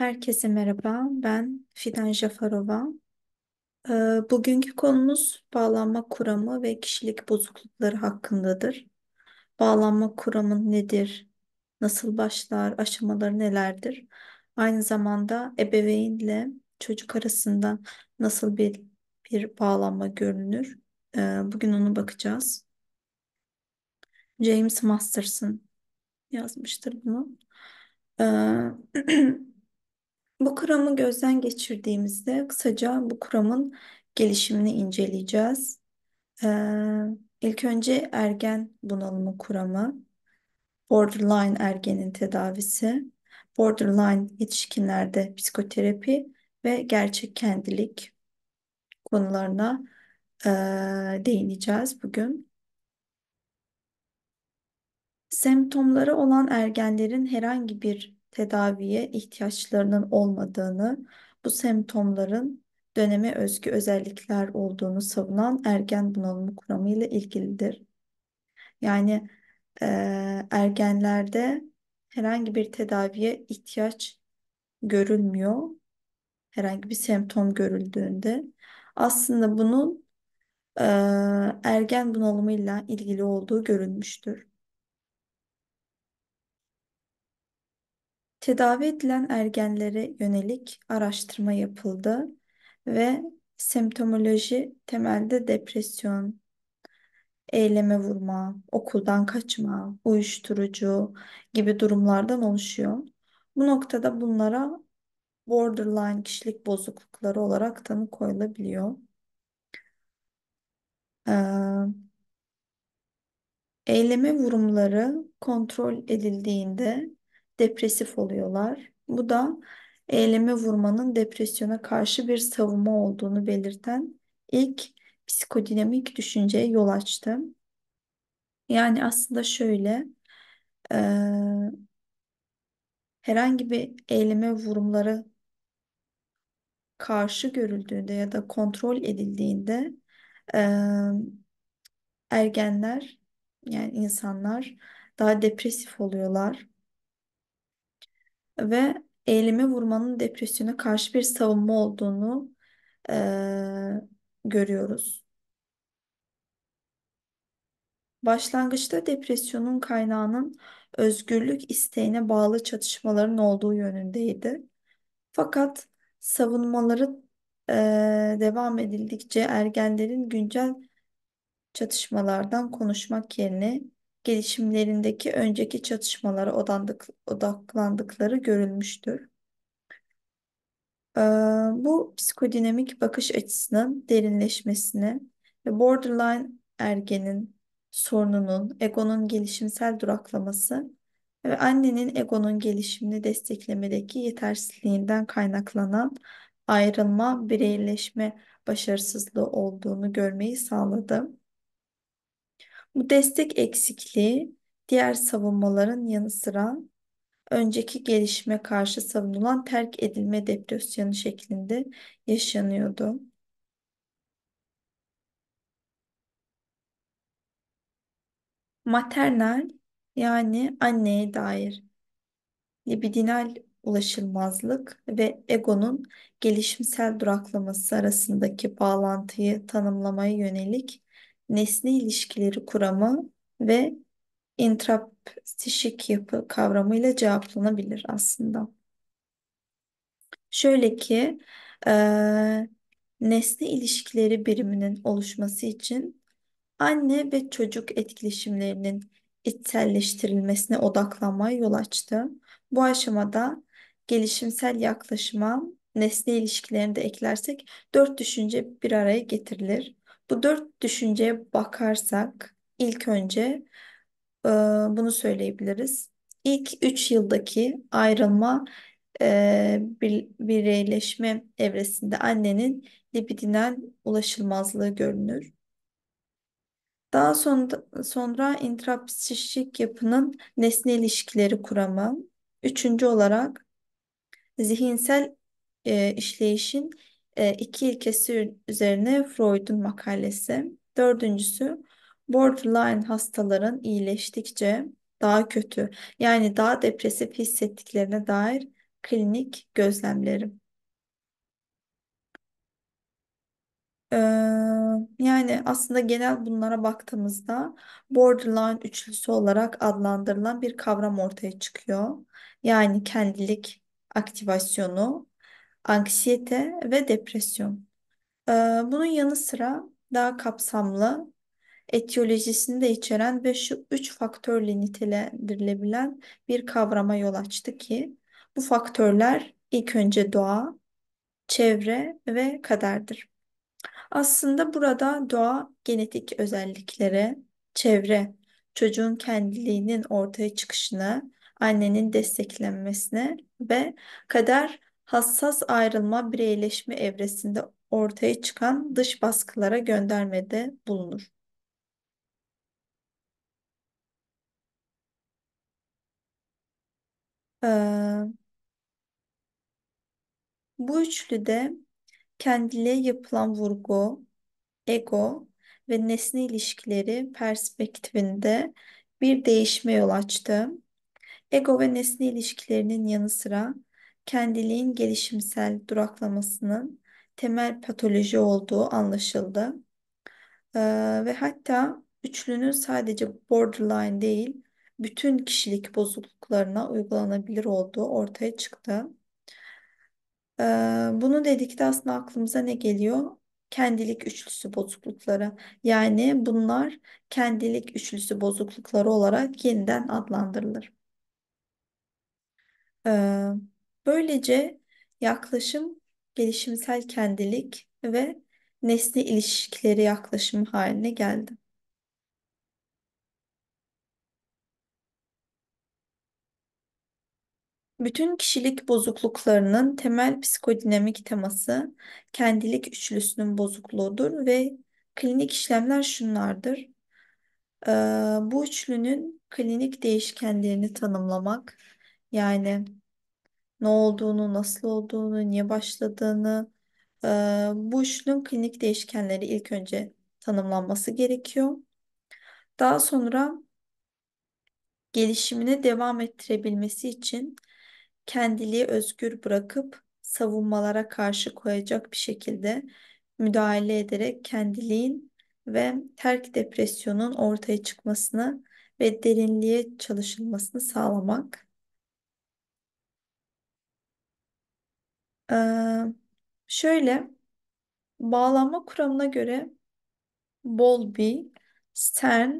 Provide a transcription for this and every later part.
Herkese merhaba, ben Fidan Jafarova. Ee, bugünkü konumuz bağlanma kuramı ve kişilik bozuklukları hakkındadır. Bağlanma kuramı nedir? Nasıl başlar? Aşamaları nelerdir? Aynı zamanda ebeveynle çocuk arasında nasıl bir, bir bağlanma görünür? Ee, bugün onu bakacağız. James Masterson yazmıştır bunu. Ee, Bu kuramı gözden geçirdiğimizde kısaca bu kuramın gelişimini inceleyeceğiz. Ee, ilk önce ergen bunalımı kuramı, borderline ergenin tedavisi, borderline yetişkinlerde psikoterapi ve gerçek kendilik konularına e, değineceğiz bugün. Semptomları olan ergenlerin herhangi bir tedaviye ihtiyaçlarının olmadığını, bu semptomların döneme özgü özellikler olduğunu savunan ergen bunalımı kuramı ilgilidir. Yani e, ergenlerde herhangi bir tedaviye ihtiyaç görülmüyor. Herhangi bir semptom görüldüğünde. Aslında bunun e, ergen bunalımıyla ilgili olduğu görülmüştür. Tedavi edilen ergenlere yönelik araştırma yapıldı ve semptomoloji temelde depresyon, eyleme vurma, okuldan kaçma, uyuşturucu gibi durumlardan oluşuyor. Bu noktada bunlara borderline kişilik bozuklukları olarak tanı koyulabiliyor. Ee, eyleme vurumları kontrol edildiğinde depresif oluyorlar. Bu da eyleme vurmanın depresyona karşı bir savunma olduğunu belirten ilk psikodinamik düşünceye yol açtı. Yani aslında şöyle, e, herhangi bir eyleme vurumları karşı görüldüğünde ya da kontrol edildiğinde e, ergenler yani insanlar daha depresif oluyorlar ve eğilime vurmanın depresyona karşı bir savunma olduğunu eee, görüyoruz. Başlangıçta depresyonun kaynağının özgürlük isteğine bağlı çatışmaların olduğu yönündeydi. Fakat savunmaları eee, devam edildikçe ergenlerin güncel çatışmalardan konuşmak yerine gelişimlerindeki önceki çatışmalara odandık, odaklandıkları görülmüştür. Ee, bu psikodinamik bakış açısının derinleşmesini ve borderline ergenin sorununun, egonun gelişimsel duraklaması ve annenin egonun gelişimini desteklemedeki yetersizliğinden kaynaklanan ayrılma, bireyleşme başarısızlığı olduğunu görmeyi sağladım. Bu destek eksikliği diğer savunmaların yanı sıra önceki gelişime karşı savunulan terk edilme depresyonu şeklinde yaşanıyordu. Maternal yani anneye dair libidinal ulaşılmazlık ve egonun gelişimsel duraklaması arasındaki bağlantıyı tanımlamaya yönelik nesne ilişkileri kuramı ve intrapsişik yapı kavramıyla cevaplanabilir aslında. Şöyle ki e, nesne ilişkileri biriminin oluşması için anne ve çocuk etkileşimlerinin içselleştirilmesine odaklanmaya yol açtı. Bu aşamada gelişimsel yaklaşıma nesne ilişkilerini de eklersek dört düşünce bir araya getirilir. Bu dört düşünceye bakarsak ilk önce e, bunu söyleyebiliriz. İlk üç yıldaki ayrılma e, bir, bireyleşme evresinde annenin libidinal ulaşılmazlığı görünür. Daha sonra, sonra intrapsişik yapının nesne ilişkileri kuramı. Üçüncü olarak zihinsel e, işleyişin e, iki ilkesi üzerine Freud'un makalesi. Dördüncüsü borderline hastaların iyileştikçe daha kötü yani daha depresif hissettiklerine dair klinik gözlemlerim. Ee, yani aslında genel bunlara baktığımızda borderline üçlüsü olarak adlandırılan bir kavram ortaya çıkıyor. Yani kendilik aktivasyonu, anksiyete ve depresyon. Ee, bunun yanı sıra daha kapsamlı etiyolojisini de içeren ve şu üç faktörle nitelendirilebilen bir kavrama yol açtı ki bu faktörler ilk önce doğa, çevre ve kaderdir. Aslında burada doğa genetik özelliklere, çevre çocuğun kendiliğinin ortaya çıkışına, annenin desteklenmesine ve kader Hassas ayrılma bireyleşme evresinde ortaya çıkan dış baskılara göndermede bulunur. Ee, bu üçlüde kendiliğe yapılan vurgu, ego ve nesne ilişkileri perspektifinde bir değişme yol açtı. Ego ve nesne ilişkilerinin yanı sıra kendiliğin gelişimsel duraklamasının temel patoloji olduğu anlaşıldı. Ee, ve hatta üçlünün sadece borderline değil, bütün kişilik bozukluklarına uygulanabilir olduğu ortaya çıktı. Ee, bunu dedikte aslında aklımıza ne geliyor? Kendilik üçlüsü bozuklukları. Yani bunlar kendilik üçlüsü bozuklukları olarak yeniden adlandırılır. Ee, Böylece yaklaşım gelişimsel kendilik ve nesne ilişkileri yaklaşımı haline geldi. Bütün kişilik bozukluklarının temel psikodinamik teması kendilik üçlüsünün bozukluğudur ve klinik işlemler şunlardır. Ee, bu üçlünün klinik değişkenlerini tanımlamak yani ne olduğunu, nasıl olduğunu, niye başladığını, e, bu üçlünün klinik değişkenleri ilk önce tanımlanması gerekiyor. Daha sonra gelişimine devam ettirebilmesi için kendiliği özgür bırakıp savunmalara karşı koyacak bir şekilde müdahale ederek kendiliğin ve terk depresyonun ortaya çıkmasını ve derinliğe çalışılmasını sağlamak. Ee, şöyle bağlanma kuramına göre Bowlby, Stern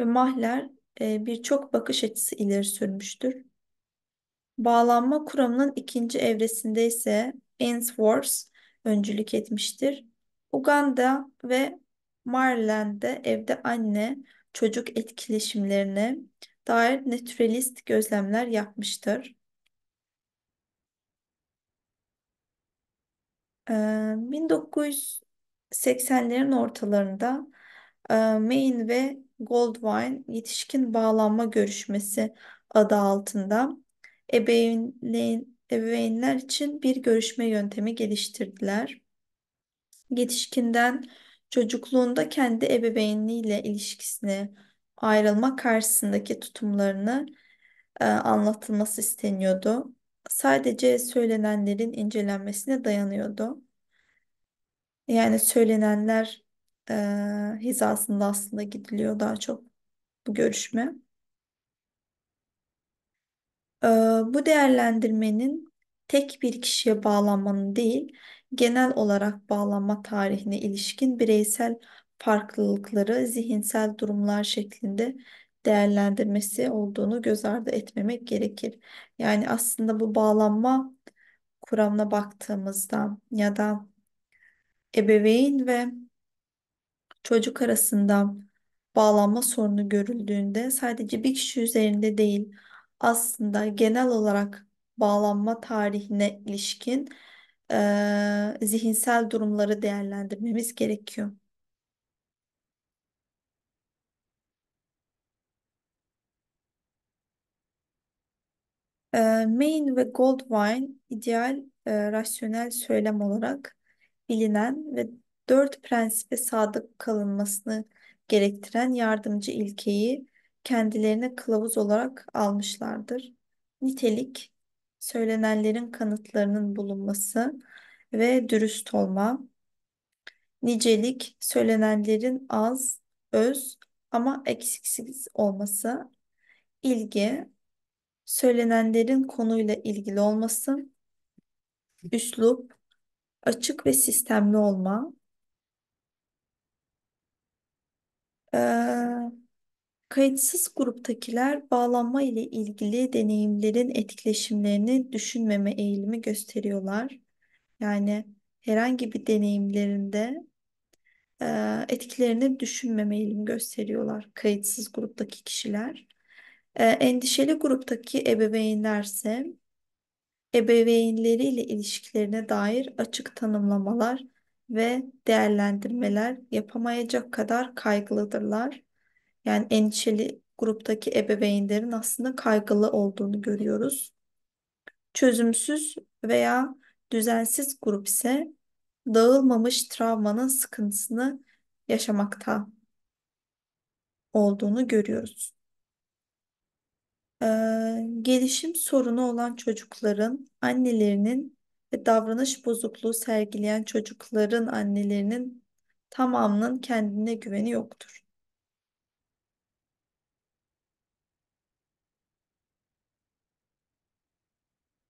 ve Mahler e, birçok bakış açısı ileri sürmüştür. Bağlanma kuramının ikinci evresinde ise Ainsworth öncülük etmiştir. Uganda ve Maryland'de evde anne çocuk etkileşimlerine dair naturalist gözlemler yapmıştır. Ee, 1980'lerin ortalarında e, Maine ve Goldwyn yetişkin bağlanma görüşmesi adı altında ebeveynle- ebeveynler için bir görüşme yöntemi geliştirdiler. Yetişkinden çocukluğunda kendi ebeveyniyle ilişkisini ayrılma karşısındaki tutumlarını e, anlatılması isteniyordu sadece söylenenlerin incelenmesine dayanıyordu. Yani söylenenler e, hizasında aslında gidiliyor daha çok bu görüşme. E, bu değerlendirmenin tek bir kişiye bağlanmanın değil, genel olarak bağlanma tarihine ilişkin bireysel farklılıkları zihinsel durumlar şeklinde değerlendirmesi olduğunu göz ardı etmemek gerekir. Yani aslında bu bağlanma kuramına baktığımızda ya da ebeveyn ve çocuk arasında bağlanma sorunu görüldüğünde sadece bir kişi üzerinde değil aslında genel olarak bağlanma tarihine ilişkin e, zihinsel durumları değerlendirmemiz gerekiyor. Ee, main ve Goldwine ideal e, rasyonel söylem olarak bilinen ve dört prensibe sadık kalınmasını gerektiren yardımcı ilkeyi kendilerine kılavuz olarak almışlardır. Nitelik, söylenenlerin kanıtlarının bulunması ve dürüst olma. Nicelik, söylenenlerin az, öz ama eksiksiz olması. İlgi, söylenenlerin konuyla ilgili olması, üslup, açık ve sistemli olma, ee, kayıtsız gruptakiler bağlanma ile ilgili deneyimlerin etkileşimlerini düşünmeme eğilimi gösteriyorlar. Yani herhangi bir deneyimlerinde e, etkilerini düşünmeme eğilimi gösteriyorlar kayıtsız gruptaki kişiler. E, endişeli gruptaki ebeveynlerse ebeveynleriyle ilişkilerine dair açık tanımlamalar ve değerlendirmeler yapamayacak kadar kaygılıdırlar. Yani endişeli gruptaki ebeveynlerin aslında kaygılı olduğunu görüyoruz. Çözümsüz veya düzensiz grup ise dağılmamış travmanın sıkıntısını yaşamakta olduğunu görüyoruz. Ee, gelişim sorunu olan çocukların annelerinin ve davranış bozukluğu sergileyen çocukların annelerinin tamamının kendine güveni yoktur.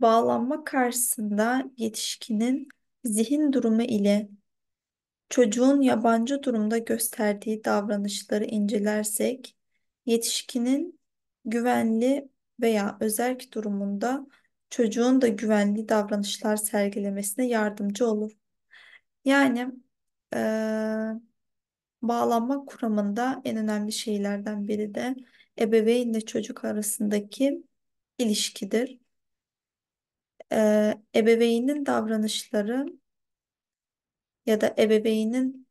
Bağlanma karşısında yetişkinin zihin durumu ile çocuğun yabancı durumda gösterdiği davranışları incelersek, yetişkinin güvenli veya özerk durumunda çocuğun da güvenli davranışlar sergilemesine yardımcı olur. Yani e, bağlanma kuramında en önemli şeylerden biri de ebeveynle çocuk arasındaki ilişkidir. E, ebeveynin davranışları ya da ebeveynin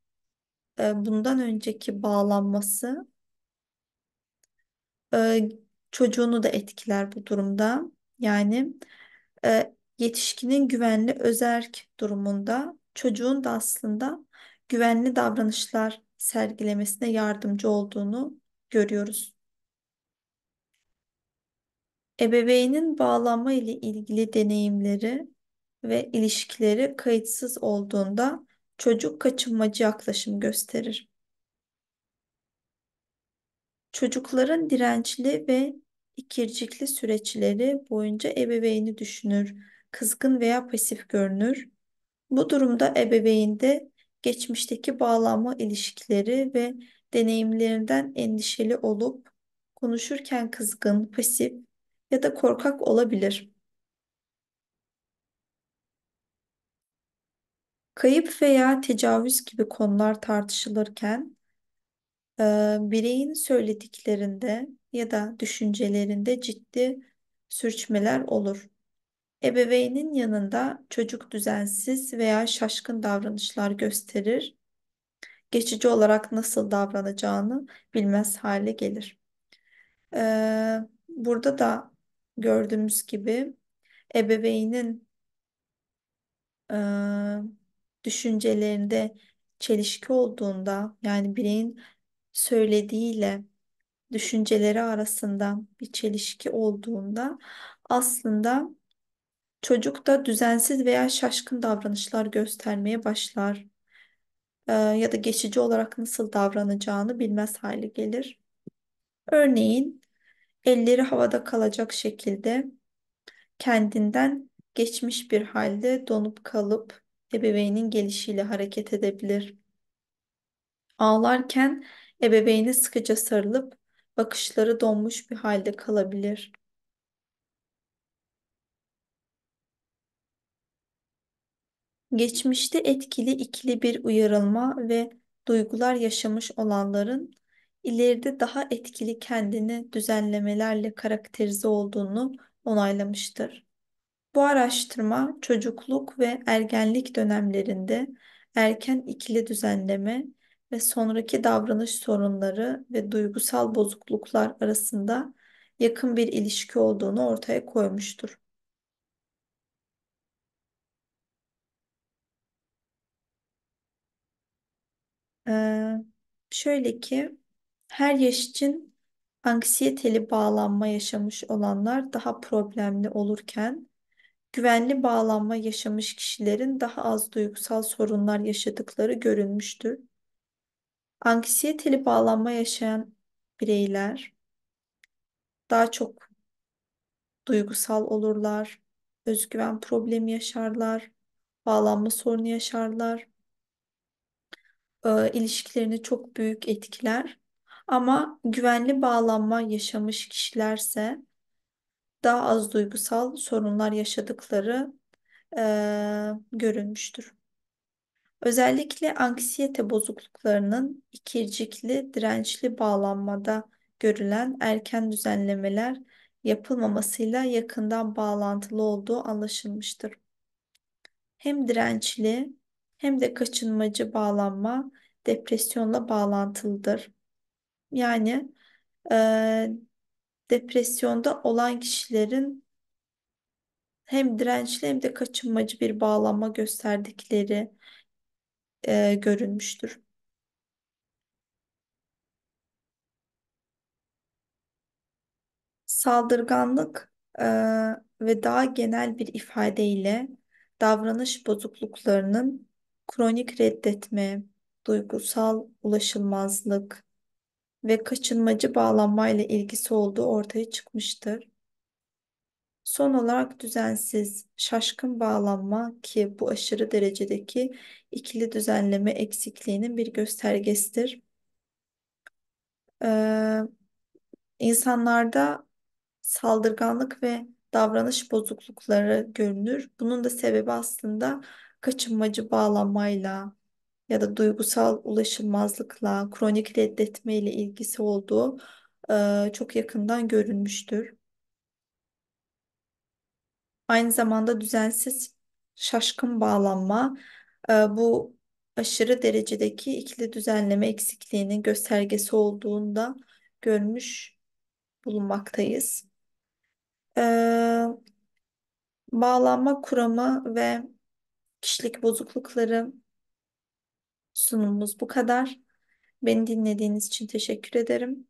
e, bundan önceki bağlanması e, çocuğunu da etkiler bu durumda. Yani e, yetişkinin güvenli özerk durumunda çocuğun da aslında güvenli davranışlar sergilemesine yardımcı olduğunu görüyoruz. Ebeveynin bağlanma ile ilgili deneyimleri ve ilişkileri kayıtsız olduğunda çocuk kaçınmacı yaklaşım gösterir. Çocukların dirençli ve ikircikli süreçleri boyunca ebeveyni düşünür, kızgın veya pasif görünür. Bu durumda ebeveynde geçmişteki bağlanma ilişkileri ve deneyimlerinden endişeli olup konuşurken kızgın, pasif ya da korkak olabilir. Kayıp veya tecavüz gibi konular tartışılırken bireyin söylediklerinde ya da düşüncelerinde ciddi sürçmeler olur. Ebeveynin yanında çocuk düzensiz veya şaşkın davranışlar gösterir. Geçici olarak nasıl davranacağını bilmez hale gelir. burada da gördüğümüz gibi ebeveynin düşüncelerinde çelişki olduğunda yani bireyin söylediğiyle düşünceleri arasında bir çelişki olduğunda aslında çocukta düzensiz veya şaşkın davranışlar göstermeye başlar ya da geçici olarak nasıl davranacağını bilmez hale gelir. Örneğin elleri havada kalacak şekilde kendinden geçmiş bir halde donup kalıp ebeveynin gelişiyle hareket edebilir. Ağlarken Ebeveyni sıkıca sarılıp bakışları donmuş bir halde kalabilir. Geçmişte etkili ikili bir uyarılma ve duygular yaşamış olanların ileride daha etkili kendini düzenlemelerle karakterize olduğunu onaylamıştır. Bu araştırma çocukluk ve ergenlik dönemlerinde erken ikili düzenleme ve sonraki davranış sorunları ve duygusal bozukluklar arasında yakın bir ilişki olduğunu ortaya koymuştur. Ee, şöyle ki her yaş için anksiyeteli bağlanma yaşamış olanlar daha problemli olurken güvenli bağlanma yaşamış kişilerin daha az duygusal sorunlar yaşadıkları görülmüştür. Anksiyeteli bağlanma yaşayan bireyler daha çok duygusal olurlar, özgüven problemi yaşarlar, bağlanma sorunu yaşarlar, e, ilişkilerini çok büyük etkiler. Ama güvenli bağlanma yaşamış kişilerse daha az duygusal sorunlar yaşadıkları e, görülmüştür. Özellikle anksiyete bozukluklarının ikircikli, dirençli bağlanmada görülen erken düzenlemeler yapılmamasıyla yakından bağlantılı olduğu anlaşılmıştır. Hem dirençli hem de kaçınmacı bağlanma depresyonla bağlantılıdır. Yani e, depresyonda olan kişilerin hem dirençli hem de kaçınmacı bir bağlanma gösterdikleri, e, görünmüştür. Saldırganlık e, ve daha genel bir ifadeyle davranış bozukluklarının kronik reddetme, duygusal ulaşılmazlık ve kaçınmacı bağlanmayla ilgisi olduğu ortaya çıkmıştır. Son olarak düzensiz, şaşkın bağlanma ki bu aşırı derecedeki ikili düzenleme eksikliğinin bir göstergesidir. Ee, insanlarda saldırganlık ve davranış bozuklukları görünür. Bunun da sebebi aslında kaçınmacı bağlanmayla ya da duygusal ulaşılmazlıkla, kronik reddetme ile ilgisi olduğu e, çok yakından görünmüştür. Aynı zamanda düzensiz şaşkın bağlanma bu aşırı derecedeki ikili düzenleme eksikliğinin göstergesi olduğunda görmüş bulunmaktayız. E, bağlanma kuramı ve kişilik bozuklukları sunumumuz bu kadar. Beni dinlediğiniz için teşekkür ederim.